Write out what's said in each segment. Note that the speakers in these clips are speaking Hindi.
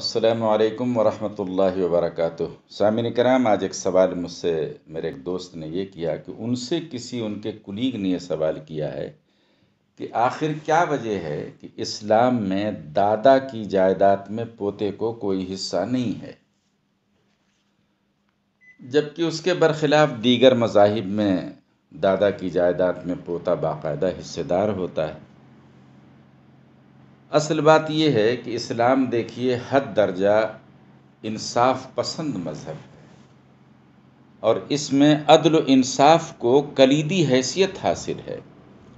असलकम वरहमल वर्क सामिन कराम आज एक सवाल मुझसे मेरे एक दोस्त ने ये किया कि उनसे किसी उनके कुलीग ने यह सवाल किया है कि आखिर क्या वजह है कि इस्लाम में दादा की जायदाद में पोते को कोई हिस्सा नहीं है जबकि उसके बरखिलाफ़ दीगर मजाहिब में दादा की जायदाद में पोता बाकायदा हिस्सेदार होता है असल बात यह है कि इस्लाम देखिए हद दर्जा इंसाफ पसंद मज़हब है और इसमें अदल इंसाफ को कलीदी हैसियत हासिल है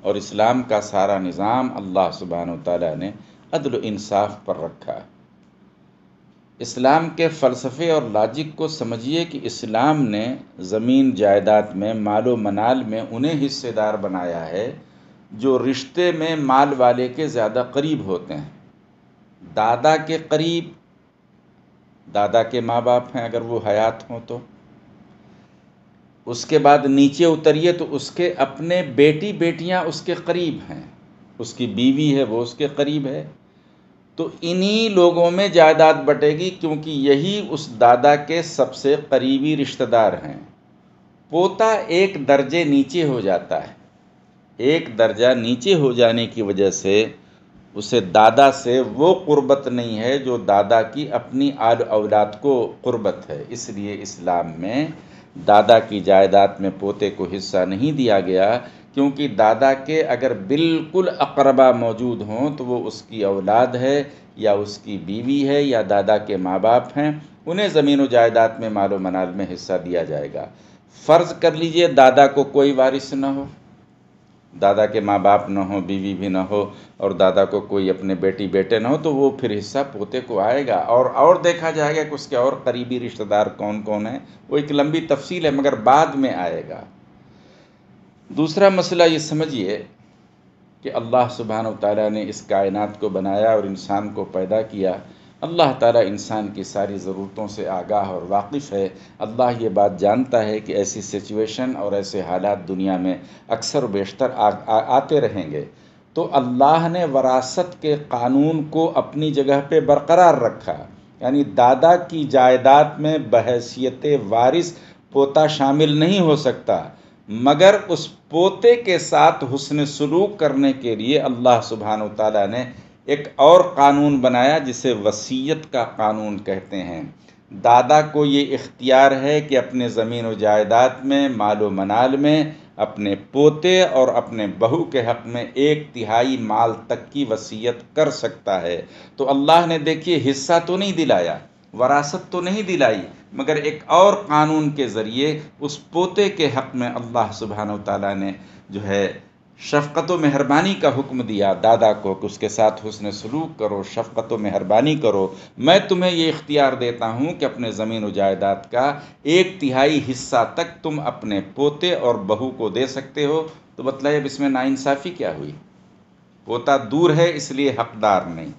और इस्लाम का सारा निज़ाम अल्लाह सुबहान ताली ने अदल इंसाफ पर रखा इस्लाम के फ़लसफ़े और लॉजिक को समझिए कि इस्लाम ने ज़मीन जायदाद में मालो मनाल में उन्हें हिस्सेदार बनाया है जो रिश्ते में माल वाले के ज़्यादा करीब होते हैं दादा के करीब दादा के माँ बाप हैं अगर वो हयात हों तो उसके बाद नीचे उतरिए तो उसके अपने बेटी बेटियाँ उसके करीब हैं उसकी बीवी है वो उसके करीब है तो इन्हीं लोगों में जायदाद बटेगी क्योंकि यही उस दादा के सबसे करीबी रिश्तेदार हैं पोता एक दर्जे नीचे हो जाता है एक दर्जा नीचे हो जाने की वजह से उसे दादा से वो क़ुरबत नहीं है जो दादा की अपनी आल औलाद को क़ुरबत है इसलिए इस्लाम में दादा की जायदाद में पोते को हिस्सा नहीं दिया गया क्योंकि दादा के अगर बिल्कुल अकरबा मौजूद हों तो वो उसकी औलाद है या उसकी बीवी है या दादा के माँ बाप हैं उन्हें ज़मीन व जायदाद में मालो मनाल में हिस्सा दिया जाएगा फ़र्ज़ कर लीजिए दादा को कोई वारिस ना हो दादा के माँ बाप न हो बीवी भी न हो और दादा को कोई अपने बेटी बेटे न हो तो वो फिर हिस्सा पोते को आएगा और और देखा जाएगा कि उसके और करीबी रिश्तेदार कौन कौन है वो एक लंबी तफसील है मगर बाद में आएगा दूसरा मसला ये समझिए कि अल्लाह सुबहान तला ने इस कायनात को बनाया और इंसान को पैदा किया अल्लाह ताला इंसान की सारी ज़रूरतों से आगाह और वाकिफ़ है अल्लाह ये बात जानता है कि ऐसी सिचुएशन और ऐसे हालात दुनिया में अक्सर बेशतर आते रहेंगे तो अल्लाह ने वरासत के कानून को अपनी जगह पे बरकरार रखा यानी दादा की जायदाद में बहसीत वारिस पोता शामिल नहीं हो सकता मगर उस पोते के साथ हुसन सलूक करने के लिए अल्लाह सुबहान तला ने एक और कानून बनाया जिसे वसीयत का कानून कहते हैं दादा को ये इख्तियार है कि अपने ज़मीन व जायदाद में माल व मनाल में अपने पोते और अपने बहू के हक़ में एक तिहाई माल तक की वसीयत कर सकता है तो अल्लाह ने देखिए हिस्सा तो नहीं दिलाया वरासत तो नहीं दिलाई मगर एक और कानून के ज़रिए उस पोते के हक़ में अल्लाह सुबहान ताली ने जो है शफ़क़त मेहरबानी का हुक्म दिया दादा को कि उसके साथ हुसन सलूक करो शफ़क़त मेहरबानी करो मैं तुम्हें ये इख्तियार देता हूँ कि अपने ज़मीन व जायदाद का एक तिहाई हिस्सा तक तुम अपने पोते और बहू को दे सकते हो तो बतलाइए अब इसमें नाइंसाफ़ी क्या हुई पोता दूर है इसलिए हकदार नहीं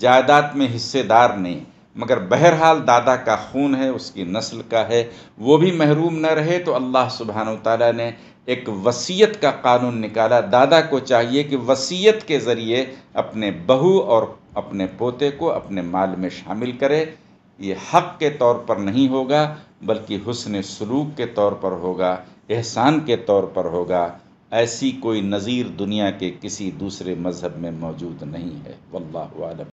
जायदाद में हिस्सेदार नहीं मगर बहरहाल दादा का खून है उसकी नस्ल का है वो भी महरूम न रहे तो अल्लाह सुबहान ताली ने एक वसीयत का कानून निकाला दादा को चाहिए कि वसीयत के ज़रिए अपने बहू और अपने पोते को अपने माल में शामिल करे ये हक़ के तौर पर नहीं होगा बल्कि हसन सलूक के तौर पर होगा एहसान के तौर पर होगा ऐसी कोई नज़ीर दुनिया के किसी दूसरे मज़हब में मौजूद नहीं है वल्ल